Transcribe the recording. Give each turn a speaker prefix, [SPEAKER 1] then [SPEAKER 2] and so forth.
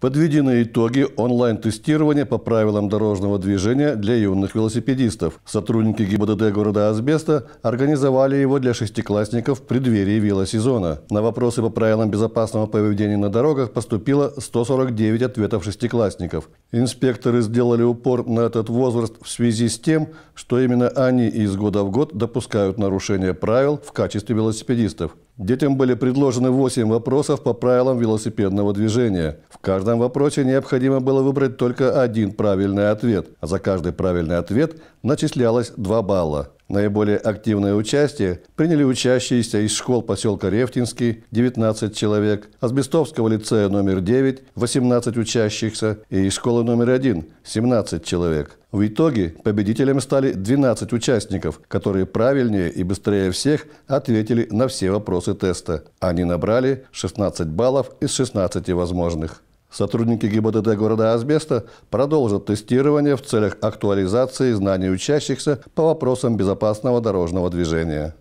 [SPEAKER 1] Подведены итоги онлайн-тестирования по правилам дорожного движения для юных велосипедистов. Сотрудники ГИБДД города Азбеста организовали его для шестиклассников в преддверии велосезона. На вопросы по правилам безопасного поведения на дорогах поступило 149 ответов шестиклассников. Инспекторы сделали упор на этот возраст в связи с тем, что именно они из года в год допускают нарушение правил в качестве велосипедистов. Детям были предложены 8 вопросов по правилам велосипедного движения. В каждом вопросе необходимо было выбрать только один правильный ответ, а за каждый правильный ответ начислялось 2 балла. Наиболее активное участие приняли учащиеся из школ поселка Рефтинский – 19 человек, Азбестовского лицея номер 9 – 18 учащихся и из школы номер 1 – 17 человек. В итоге победителями стали 12 участников, которые правильнее и быстрее всех ответили на все вопросы теста. Они набрали 16 баллов из 16 возможных. Сотрудники ГИБДД города Азбеста продолжат тестирование в целях актуализации знаний учащихся по вопросам безопасного дорожного движения.